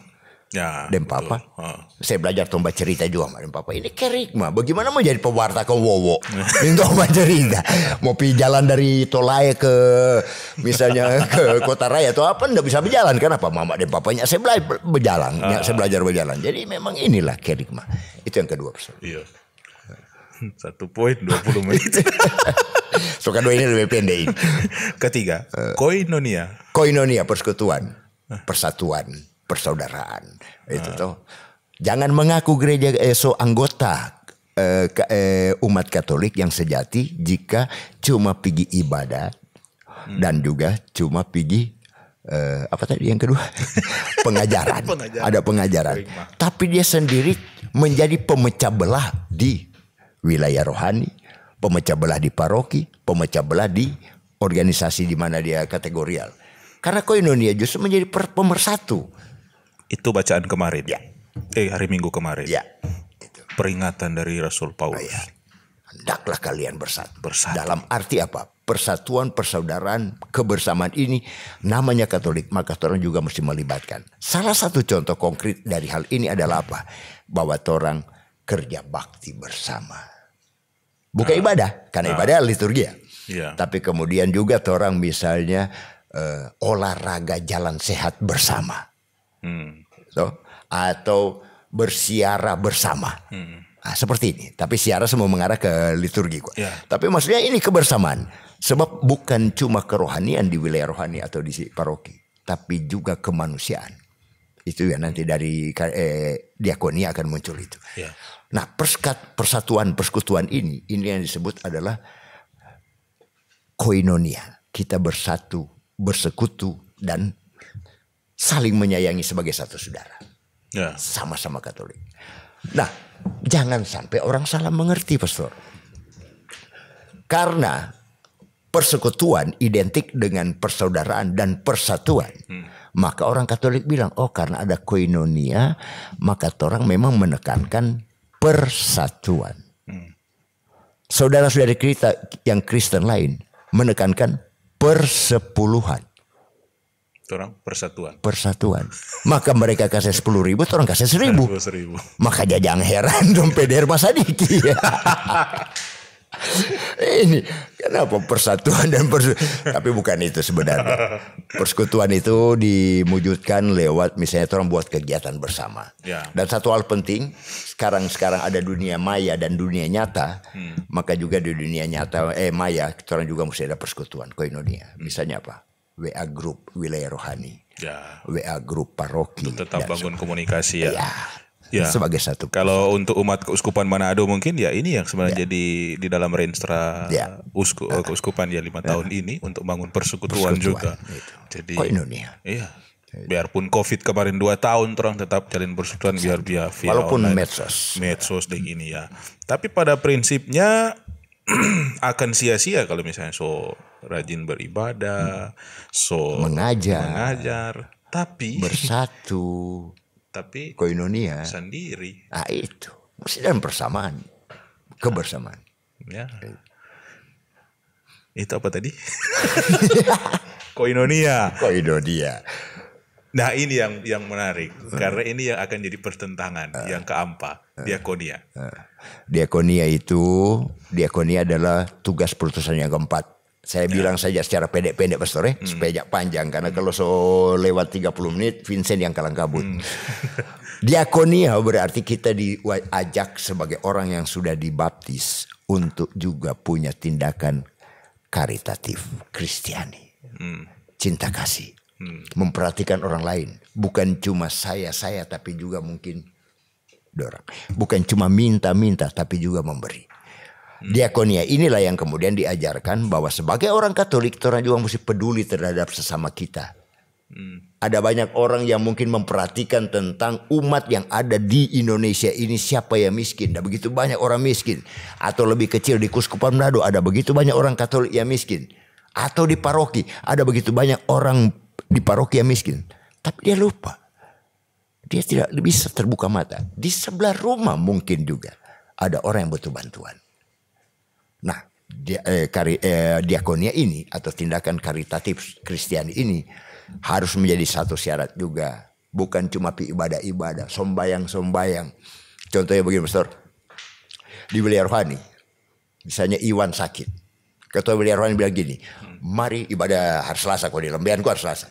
Ya, dan papa. Uh. Saya belajar tomba cerita juga sama dan papa. Ini kerikma. Bagaimana mau jadi pewarta ke Wowo? *laughs* Ini tombak cerita. Mau pergi jalan dari tolai ke misalnya ke Kota Raya atau apa ndak bisa berjalan kenapa mama dan papanya saya belajar berjalan. Uh. saya belajar berjalan. Jadi memang inilah kerikma. Itu yang kedua. Iya. *laughs* Satu poin dua puluh menit. *laughs* Suka *laughs* dua ini lebih pendek. Ketiga, eh. koinonia. Koinonia persekutuan, persatuan, persaudaraan. Itu eh. tuh. Jangan mengaku gereja ESO eh, anggota umat Katolik yang sejati jika cuma pergi ibadah hmm. dan juga cuma pergi Uh, apa tadi yang kedua *laughs* pengajaran. pengajaran ada pengajaran tapi dia sendiri menjadi pemecah belah di wilayah rohani pemecah belah di paroki, pemecah belah di organisasi di mana dia kategorial. Karena Indonesia justru menjadi pemersatu. Itu bacaan kemarin. Ya. Eh hari Minggu kemarin. Ya. Itu. Peringatan dari Rasul Paulus. Oh, ya. Hendaklah kalian bersatu. bersatu. Dalam arti apa? Persatuan, persaudaraan, kebersamaan ini namanya Katolik, maka orang juga mesti melibatkan. Salah satu contoh konkret dari hal ini adalah apa? Bahwa orang kerja bakti bersama bukan nah. ibadah karena nah. ibadah liturgi ya. Yeah. Tapi kemudian juga orang misalnya uh, olahraga jalan sehat bersama, hmm. so, gitu. atau bersiara bersama. Hmm. Nah, seperti ini. Tapi siara semua mengarah ke liturgi kok. Yeah. Tapi maksudnya ini kebersamaan. Sebab bukan cuma kerohanian di wilayah rohani atau di paroki, tapi juga kemanusiaan itu ya nanti hmm. dari eh, diakonia akan muncul itu. Ya. Nah perskat persatuan persekutuan ini ini yang disebut adalah koinonia kita bersatu bersekutu dan saling menyayangi sebagai satu saudara ya. sama-sama ya. Katolik. Nah jangan sampai orang salah mengerti pastor karena persekutuan identik dengan persaudaraan dan persatuan. Hmm maka orang Katolik bilang, oh karena ada koinonia, maka orang memang menekankan persatuan. Hmm. Saudara-saudari kita yang Kristen lain menekankan persepuluhan. Orang persatuan. Persatuan. Maka mereka kasih sepuluh ribu, orang kasih seribu. *laughs* Maka jangan heran pdr Herma dikit. *laughs* *laughs* ini kenapa persatuan dan persatuan tapi bukan itu sebenarnya persekutuan itu diwujudkan lewat misalnya orang buat kegiatan bersama ya. dan satu hal penting sekarang sekarang ada dunia maya dan dunia nyata hmm. maka juga di dunia nyata eh maya orang juga mesti ada persekutuan koinonia misalnya apa WA group wilayah rohani ya. WA group paroki. Untuk tetap bangun sebagainya. komunikasi ya. ya ya. sebagai satu. Kalau untuk umat keuskupan Manado mungkin ya ini yang sebenarnya ya. jadi di dalam renstra ya. usku, uh, keuskupan ya lima ya. tahun ini untuk bangun persekutuan, persekutuan juga. Itu. Jadi oh, Indonesia. Iya. Biarpun COVID kemarin dua tahun terang tetap jalin persekutuan biar biar via Walaupun online, medsos. Medsos ya. ini ya. Tapi pada prinsipnya *clears throat* akan sia-sia kalau misalnya so rajin beribadah, so mengajar, mengajar tapi bersatu tapi koinonia sendiri. Ah itu dalam persamaan, kebersamaan. Ya. Itu apa tadi? *laughs* *laughs* koinonia. Koinonia. Nah ini yang yang menarik hmm. karena ini yang akan jadi pertentangan hmm. yang keempat hmm. diakonia. Ah. Diakonia itu diakonia adalah tugas perutusan yang keempat saya ya. bilang saja secara pendek-pendek Pastor ya, hmm. supaya panjang karena hmm. kalau so lewat 30 menit Vincent yang kalang kabut. Hmm. *laughs* Diakonia berarti kita diajak sebagai orang yang sudah dibaptis untuk juga punya tindakan karitatif, kristiani. Hmm. Cinta kasih. Hmm. Memperhatikan orang lain, bukan cuma saya-saya tapi juga mungkin dorang. Bukan cuma minta-minta tapi juga memberi. Hmm. diakonia inilah yang kemudian diajarkan bahwa sebagai orang Katolik kita juga mesti peduli terhadap sesama kita. Hmm. Ada banyak orang yang mungkin memperhatikan tentang umat yang ada di Indonesia ini siapa yang miskin. Dan begitu banyak orang miskin. Atau lebih kecil di Kuskupan Manado ada begitu banyak orang Katolik yang miskin. Atau di paroki ada begitu banyak orang di paroki yang miskin. Tapi dia lupa. Dia tidak bisa terbuka mata. Di sebelah rumah mungkin juga ada orang yang butuh bantuan. Nah, dia, eh, kari, eh, diakonia ini atau tindakan karitatif Kristiani ini harus menjadi satu syarat juga. Bukan cuma ibadah-ibadah, sombayang-sombayang. Contohnya begini, Pastor. Di wilayah rohani, misalnya Iwan sakit. Ketua wilayah rohani bilang gini, mari ibadah hari Selasa kok di lembianku hari Selasa.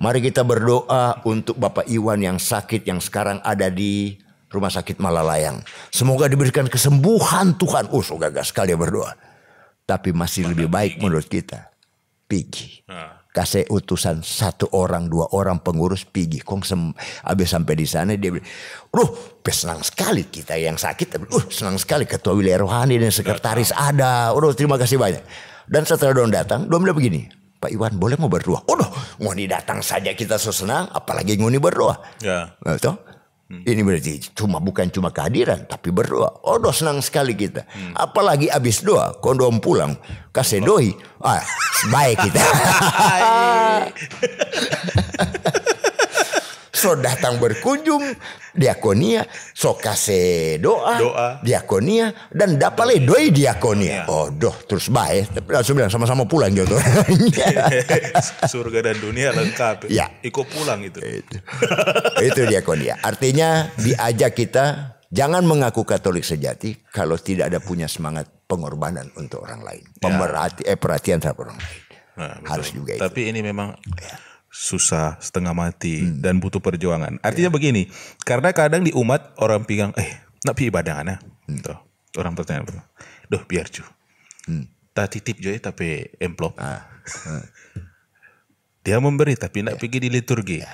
Mari kita berdoa untuk Bapak Iwan yang sakit yang sekarang ada di rumah sakit Malalayang. Semoga diberikan kesembuhan Tuhan. Oh, so gagah sekali ya berdoa. Tapi masih lebih baik menurut kita. Pigi. Kasih utusan satu orang, dua orang pengurus pigi. Kong sem abis sampai di sana dia bilang, Ruh, senang sekali kita yang sakit. Uh, senang sekali ketua wilayah rohani dan sekretaris ada. uh terima kasih banyak. Dan setelah Don datang, Don bilang begini. Pak Iwan boleh mau berdoa. Oh, ngoni datang saja kita so senang. Apalagi ngoni berdoa. Ya. Betul? Hmm. Ini berarti cuma bukan cuma kehadiran tapi berdoa. Oh, doa senang sekali kita. Hmm. Apalagi habis doa, kondom pulang, kasih doi. Ah, baik kita. *laughs* *laughs* so datang berkunjung diakonia, so kasih doa, doa. diakonia dan dapat doi diakonia. Ya. Oh, doh terus baik. Langsung bilang sama-sama pulang gitu. *laughs* Surga dan dunia lengkap. Ya. ikut pulang itu. Itu, itu diakonia. Artinya diajak kita Jangan mengaku Katolik sejati kalau tidak ada punya semangat pengorbanan untuk orang lain, iya. pemerhati, ya. eh perhatian terhadap orang lain. Nah, Harus juga Tapi itu. Tapi ini memang ya susah, setengah mati hmm. dan butuh perjuangan. Artinya yeah. begini, karena kadang di umat orang pinggang eh nak pi ibadah eh. ya Hmm. Tuh, gitu. orang bertanya doh biar cu. Hmm. Tak titip je eh, tapi emplop. Ah, ah. Dia memberi tapi nak yeah. pergi di liturgi. Yeah.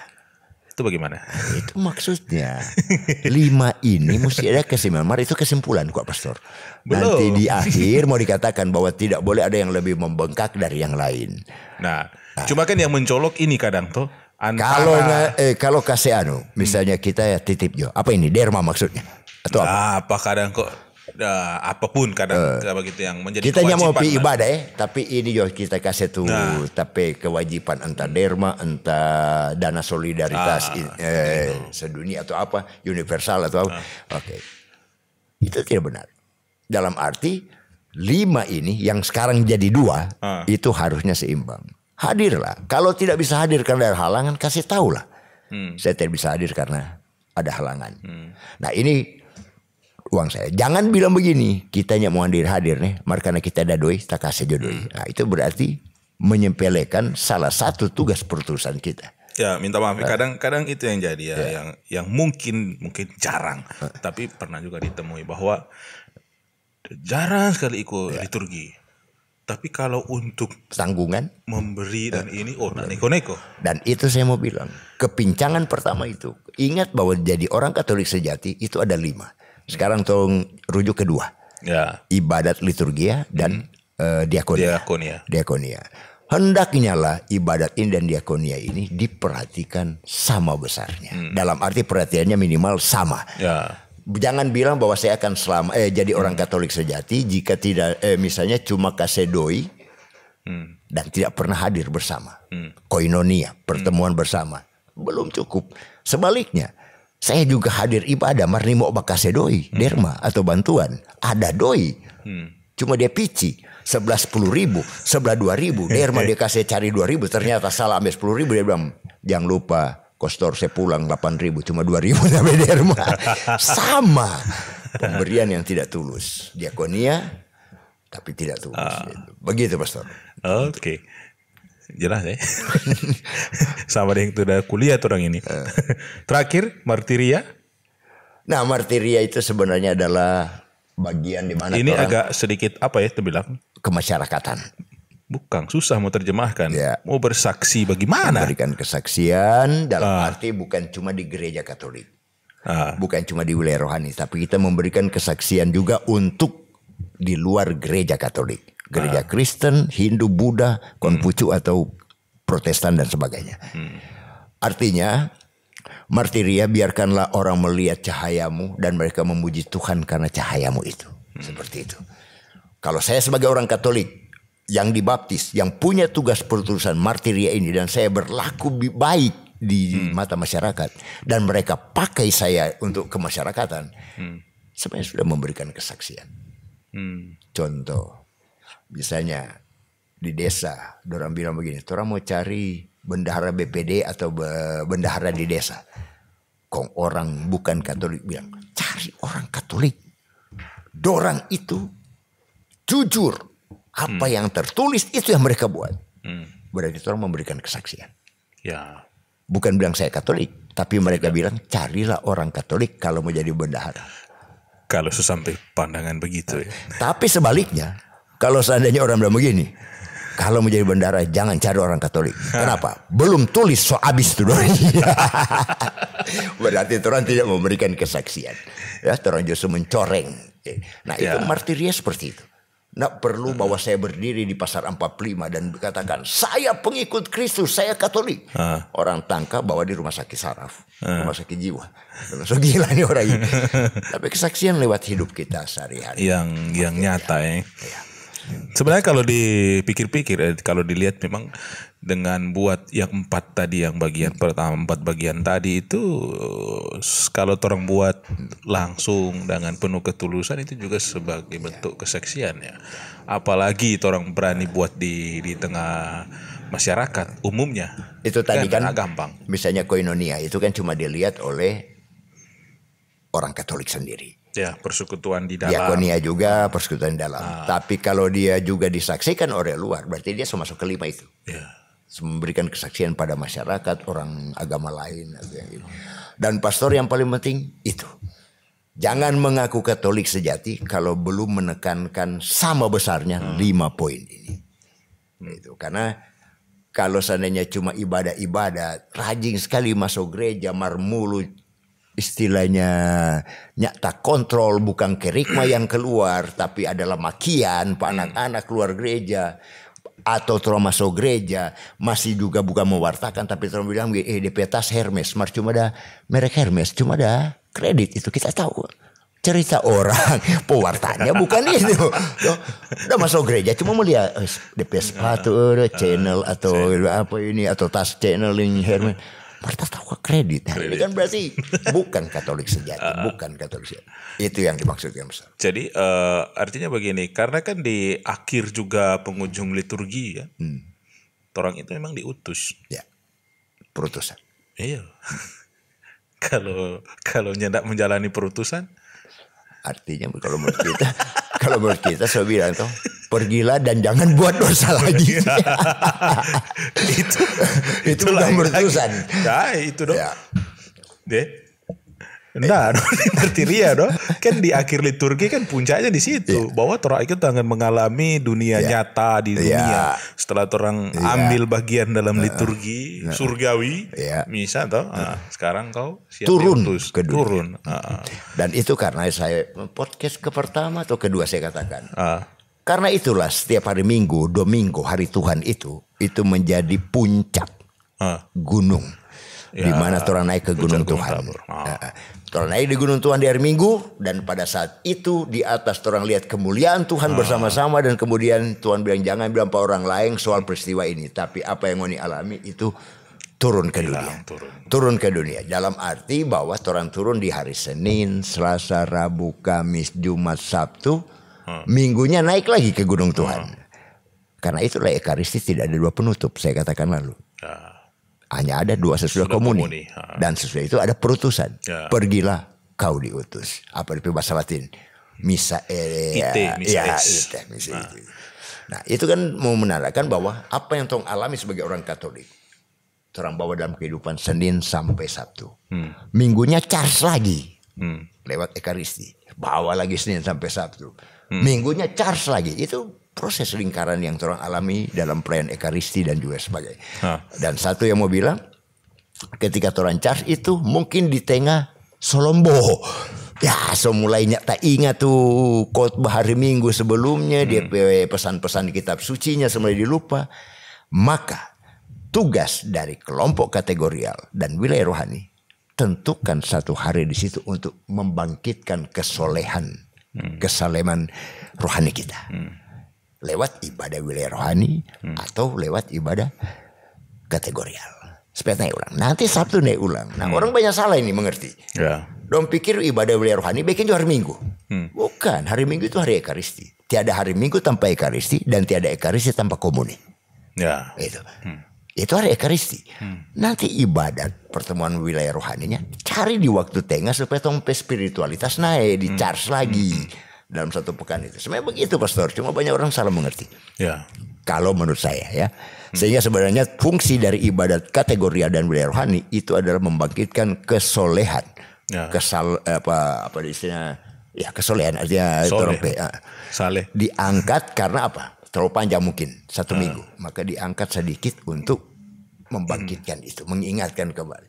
Itu bagaimana? *laughs* Itu maksudnya. lima ini mesti ada kesimpulan. Mari itu kesimpulan kok pastor. Belum. Nanti di akhir mau dikatakan bahwa tidak boleh ada yang lebih membengkak dari yang lain. Nah, Nah. Cuma kan yang mencolok ini kadang tuh kalau eh, kalau kasih anu misalnya hmm. kita ya titip jo apa ini derma maksudnya atau apa, nah, apa kadang kok Nah, apapun kadang uh, eh. begitu yang menjadi kita mau pi ibadah ya tapi ini yo kita kasih tuh nah. tapi kewajiban entah derma entah dana solidaritas ah, in, eh, sedunia atau apa universal atau apa ah. oke okay. itu tidak benar dalam arti lima ini yang sekarang jadi dua ah. itu harusnya seimbang hadirlah. Kalau tidak bisa hadir karena ada halangan, kasih tahu lah. Hmm. Saya tidak bisa hadir karena ada halangan. Hmm. Nah ini uang saya. Jangan bilang begini, kita hanya mau hadir hadir nih, mar karena kita ada doi, tak kasih jodoh. Hmm. Nah, itu berarti menyepelekan salah satu tugas perutusan kita. Ya, minta maaf. Kadang-kadang nah. itu yang jadi ya, ya. yang yang mungkin mungkin jarang, tapi pernah juga ditemui bahwa jarang sekali ikut ya. liturgi tapi kalau untuk tanggungan memberi dan eh, ini oh neko-neko. Dan itu saya mau bilang, kepincangan pertama itu. Ingat bahwa jadi orang Katolik sejati itu ada lima. Sekarang tolong rujuk kedua. Ya. Ibadat liturgia dan hmm. uh, diakonia. Diakonia. Diakonia. Hendaknya lah ibadat ini dan diakonia ini diperhatikan sama besarnya. Hmm. Dalam arti perhatiannya minimal sama. Ya jangan bilang bahwa saya akan selama eh jadi orang hmm. Katolik sejati jika tidak eh misalnya cuma kasih doi hmm. dan tidak pernah hadir bersama. Hmm. Koinonia, hmm. pertemuan hmm. bersama. Belum cukup. Sebaliknya, saya juga hadir ibadah marnimo doi hmm. derma atau bantuan. Ada doi. Hmm. Cuma dia pici sebelas sepuluh ribu, sebelah dua ribu. Derma *laughs* dia kasih cari dua ribu, ternyata salah ambil sepuluh ribu. Dia bilang jangan lupa Kostor saya pulang 8 ribu cuma 2 ribu *laughs* sampai di rumah. Sama pemberian yang tidak tulus. Diakonia tapi tidak tulus. Uh. Begitu Pastor. Oke. Okay. Jelas ya. *laughs* Sama yang sudah kuliah tuh orang ini. Uh. *laughs* Terakhir martiria. Nah martiria itu sebenarnya adalah bagian di mana ini agak sedikit apa ya terbilang kemasyarakatan Bukan, susah mau terjemahkan. Ya. Mau bersaksi bagaimana? Memberikan kesaksian dalam ah. arti bukan cuma di gereja Katolik. Ah. Bukan cuma di wilayah rohani, tapi kita memberikan kesaksian juga untuk di luar gereja Katolik. Gereja ah. Kristen, Hindu, Buddha, Konfucu hmm. atau Protestan dan sebagainya. Hmm. Artinya, martiria biarkanlah orang melihat cahayamu dan mereka memuji Tuhan karena cahayamu itu. Hmm. Seperti itu. Kalau saya sebagai orang Katolik, yang dibaptis yang punya tugas perutusan martiria ini dan saya berlaku baik di hmm. mata masyarakat dan mereka pakai saya untuk kemasyarakatan hmm. sebenarnya sudah memberikan kesaksian hmm. contoh misalnya di desa orang bilang begini orang mau cari bendahara BPD atau bendahara di desa kong orang bukan Katolik bilang cari orang Katolik dorang itu jujur apa hmm. yang tertulis itu yang mereka buat. Hmm. Berarti orang memberikan kesaksian. Ya. Bukan bilang saya Katolik, tapi mereka ya. bilang carilah orang Katolik kalau mau jadi bendahara. Kalau sampai pandangan begitu. Ya. *laughs* Tapi sebaliknya, kalau seandainya orang bilang begini, kalau menjadi bendara jangan cari orang Katolik. *laughs* Kenapa? Belum tulis so abis tuh *laughs* Berarti orang tidak memberikan kesaksian. Ya, orang justru mencoreng. Nah, itu ya. martirnya seperti itu. Nak perlu bahwa saya berdiri di pasar 45 dan katakan saya pengikut Kristus, saya Katolik. Ha. Orang tangkap bahwa di rumah sakit saraf, ha. rumah sakit jiwa. So *laughs* gila ini orang ini. Tapi kesaksian lewat hidup kita sehari-hari. Yang yang nyata ya. Eh. ya. Sebenarnya kalau dipikir-pikir, eh, kalau dilihat memang dengan buat yang empat tadi, yang bagian pertama empat bagian tadi itu kalau orang buat langsung dengan penuh ketulusan itu juga sebagai iya. bentuk keseksian ya. Apalagi orang berani buat di di tengah masyarakat umumnya. Itu tadi kan, kan gampang. Misalnya koinonia itu kan cuma dilihat oleh orang Katolik sendiri. Ya, persekutuan di dalam. Diakonia juga persekutuan di dalam. Ah. Tapi kalau dia juga disaksikan oleh luar, berarti dia masuk kelima itu. Ya. Memberikan kesaksian pada masyarakat, orang agama lain. Gitu. Dan pastor yang paling penting itu. Jangan mengaku Katolik sejati kalau belum menekankan sama besarnya hmm. lima poin ini. Itu karena kalau seandainya cuma ibadah-ibadah, rajin sekali masuk gereja, marmulu, istilahnya nyata kontrol bukan kerikma yang keluar tapi adalah makian pak anak-anak keluar gereja atau trauma so gereja masih juga bukan mewartakan tapi terus bilang eh di petas Hermes mar cuma ada merek Hermes cuma ada kredit itu kita tahu cerita orang *laughs* pewartanya bukan itu *laughs* udah masuk gereja cuma mau melihat eh, DP sepatu channel atau apa ini atau tas channeling Hermes mereka tahu kredit. Nah, kredit. Ini kan berarti bukan Katolik sejati, uh, *laughs* bukan Katolik sejati. Itu yang dimaksud yang besar. Jadi uh, artinya begini, karena kan di akhir juga pengunjung liturgi ya, hmm. orang itu memang diutus. Ya, perutusan. Iya. *laughs* kalau kalau nyendak menjalani perutusan, artinya kalau menurut kita, *laughs* kalau menurut kita saya bilang toh pergilah dan jangan buat dosa *laughs* lagi. Iya. *laughs* itu itu udah bertusan. Nah, ya, itu dong. Ya. Deh. Nah, *laughs* ngerti Ria dong. Kan di akhir liturgi kan puncaknya di situ yeah. bahwa Torah itu akan mengalami dunia yeah. nyata di iya. dunia. Yeah. Setelah orang yeah. ambil bagian dalam liturgi uh, surgawi, yeah. misa toh. Uh. sekarang kau siap turun diutus. ke dunia. turun. Uh. Dan itu karena saya podcast ke pertama atau kedua saya katakan. Uh. Karena itulah setiap hari Minggu, Domingo, hari Tuhan itu itu menjadi puncak huh. gunung. Ya, di mana orang naik ke gunung, Tuhan. Oh. orang naik di gunung Tuhan di hari Minggu dan pada saat itu di atas orang lihat kemuliaan Tuhan bersama-sama dan kemudian Tuhan bilang jangan bilang pada orang lain soal peristiwa ini, tapi apa yang Oni alami itu turun ke dunia. Turun. turun ke dunia. Dalam arti bahwa orang turun di hari Senin, Selasa, Rabu, Kamis, Jumat, Sabtu Hmm. minggunya naik lagi ke gunung Tuhan. Hmm. Karena itulah Ekaristi tidak ada dua penutup, saya katakan lalu. Ya. Hanya ada dua sesudah, komuni. komuni. Dan sesudah itu ada perutusan. Ya. Pergilah kau diutus. Apa di bahasa Latin? Misa, ite, misa ya, ite, misa nah. nah itu kan mau menandakan bahwa apa yang tong alami sebagai orang Katolik terang bawa dalam kehidupan Senin sampai Sabtu. Hmm. Minggunya charge lagi hmm. lewat Ekaristi bawa lagi Senin sampai Sabtu. Hmm. Minggunya charge lagi. Itu proses lingkaran yang terang alami dalam perayaan ekaristi dan juga sebagainya. Huh. Dan satu yang mau bilang, ketika Toran charge itu mungkin di tengah Solombo. Ya, so mulainya tak ingat tuh khotbah hari Minggu sebelumnya hmm. dia pesan-pesan di kitab sucinya semula dilupa. Maka tugas dari kelompok kategorial dan wilayah rohani tentukan satu hari di situ untuk membangkitkan kesolehan, hmm. kesaleman rohani kita. Hmm. Lewat ibadah wilayah rohani hmm. atau lewat ibadah kategorial. Supaya naik ulang. Nanti Sabtu naik ulang. Nah hmm. orang banyak salah ini mengerti. Ya. Dong pikir ibadah wilayah rohani bikin juga hari Minggu. Hmm. Bukan. Hari Minggu itu hari Ekaristi. Tiada hari Minggu tanpa Ekaristi dan tiada Ekaristi tanpa komuni. Ya. Itu. Hmm. Itu hari Ekaristi. Hmm. Nanti ibadat pertemuan wilayah rohaninya cari di waktu tengah supaya tompe spiritualitas naik, di hmm. charge hmm. lagi dalam satu pekan itu. Sebenarnya begitu pastor, cuma banyak orang salah mengerti. Ya. Kalau menurut saya ya. Hmm. Sehingga sebenarnya fungsi dari ibadat kategori dan wilayah rohani itu adalah membangkitkan kesolehan. Ya. Kesal apa apa istilahnya ya kesolehan artinya torpe, ya. Saleh. Diangkat karena apa? terlalu panjang mungkin satu uh. minggu maka diangkat sedikit untuk membangkitkan hmm. itu, mengingatkan kembali.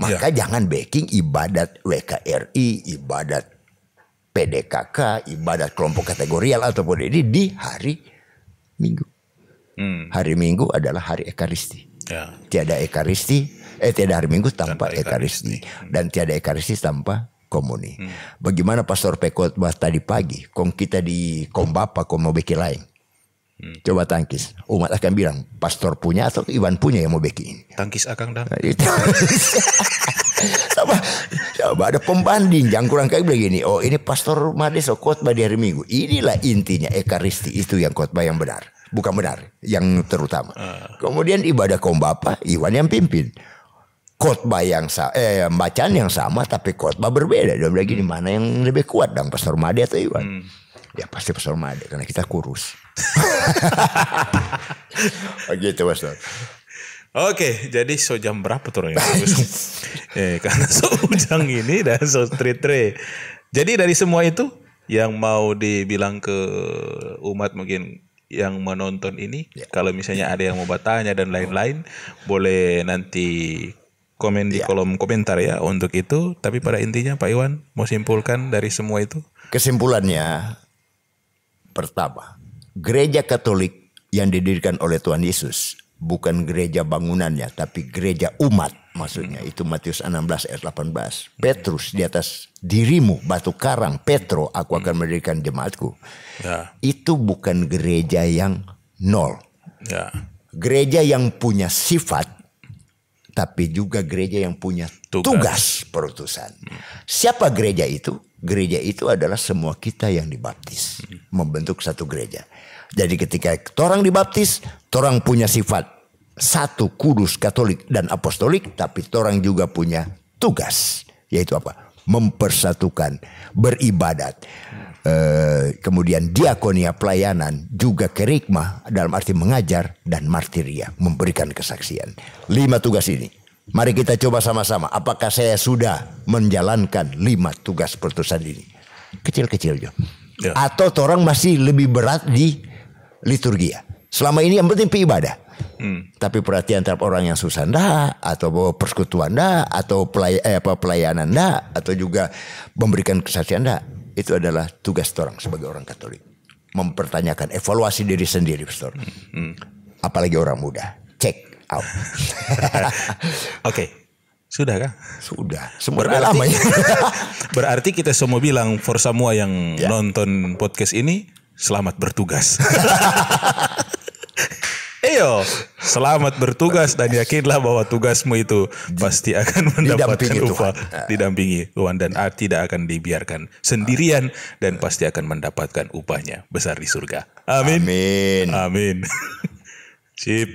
Ya. Maka ya. jangan backing ibadat WKRI, ibadat PDKK, ibadat kelompok kategorial ataupun ini di hari Minggu. Hmm. Hari Minggu adalah hari Ekaristi. Ya. Tiada Ekaristi, eh tiada hari Minggu tanpa, tanpa Ekaristi. Ekaristi. Hmm. Dan tiada Ekaristi tanpa komuni. Hmm. Bagaimana Pastor pekot bahas tadi pagi, kong kita di kong kong mau bikin lain. Hmm. Coba tangkis. Umat akan bilang, pastor punya atau Iwan punya yang mau backing. Tangkis akang dang. Nah, *laughs* sama, sama ada pembanding. yang kurang kayak begini. Oh ini pastor Mades, oh khotbah di hari Minggu. Inilah intinya ekaristi itu yang khotbah yang benar. Bukan benar, yang terutama. Uh. Kemudian ibadah kaum bapak, Iwan yang pimpin khotbah yang sama, eh bacaan yang sama tapi khotbah berbeda. Dia bilang gini, mana yang lebih kuat dong Pastor Made atau Iwan? Hmm. Ya pasti rumah ada karena kita kurus. Oh, gitu Pastor. Oke, jadi so jam berapa tuh ya? eh, karena so *laughs* ujang ini dan so street tre. Jadi dari semua itu yang mau dibilang ke umat mungkin yang menonton ini, ya. kalau misalnya ada yang mau bertanya dan lain-lain, boleh nanti komen di ya. kolom komentar ya untuk itu. Tapi pada intinya Pak Iwan mau simpulkan dari semua itu. Kesimpulannya Pertama, gereja Katolik yang didirikan oleh Tuhan Yesus bukan gereja bangunannya tapi gereja umat maksudnya hmm. itu Matius 16 ayat 18 Petrus di atas dirimu batu karang Petro aku akan hmm. mendirikan jemaatku ya. itu bukan gereja yang nol ya. gereja yang punya sifat tapi juga gereja yang punya tugas, tugas perutusan hmm. Siapa gereja itu? Gereja itu adalah semua kita yang dibaptis, membentuk satu gereja. Jadi ketika orang dibaptis, orang punya sifat satu kudus Katolik dan Apostolik, tapi orang juga punya tugas, yaitu apa? Mempersatukan, beribadat. Eh, kemudian diakonia pelayanan juga kerikma dalam arti mengajar dan martiria memberikan kesaksian. Lima tugas ini Mari kita coba sama-sama. Apakah saya sudah menjalankan lima tugas pertusan ini? Kecil-kecil jo. Ya. Atau orang masih lebih berat di liturgia. Ya? Selama ini yang penting ibadah. Hmm. Tapi perhatian terhadap orang yang susah anda atau bahwa persekutuan anda atau pelay eh, apa, pelayanan anda atau juga memberikan kesaksian anda itu adalah tugas orang sebagai orang Katolik mempertanyakan evaluasi diri sendiri, Pastor. Hmm. hmm. Apalagi orang muda. Cek out. *laughs* Oke. Okay. Sudah kah? Sudah. Semua berarti, lama *laughs* ya. berarti kita semua bilang for semua yang yeah. nonton podcast ini selamat bertugas. Eyo, *laughs* selamat bertugas dan yakinlah bahwa tugasmu itu pasti akan mendapatkan upah, ah. didampingi Tuhan dan A tidak akan dibiarkan sendirian dan pasti akan mendapatkan upahnya besar di surga. Amin. Amin. Amin. C'est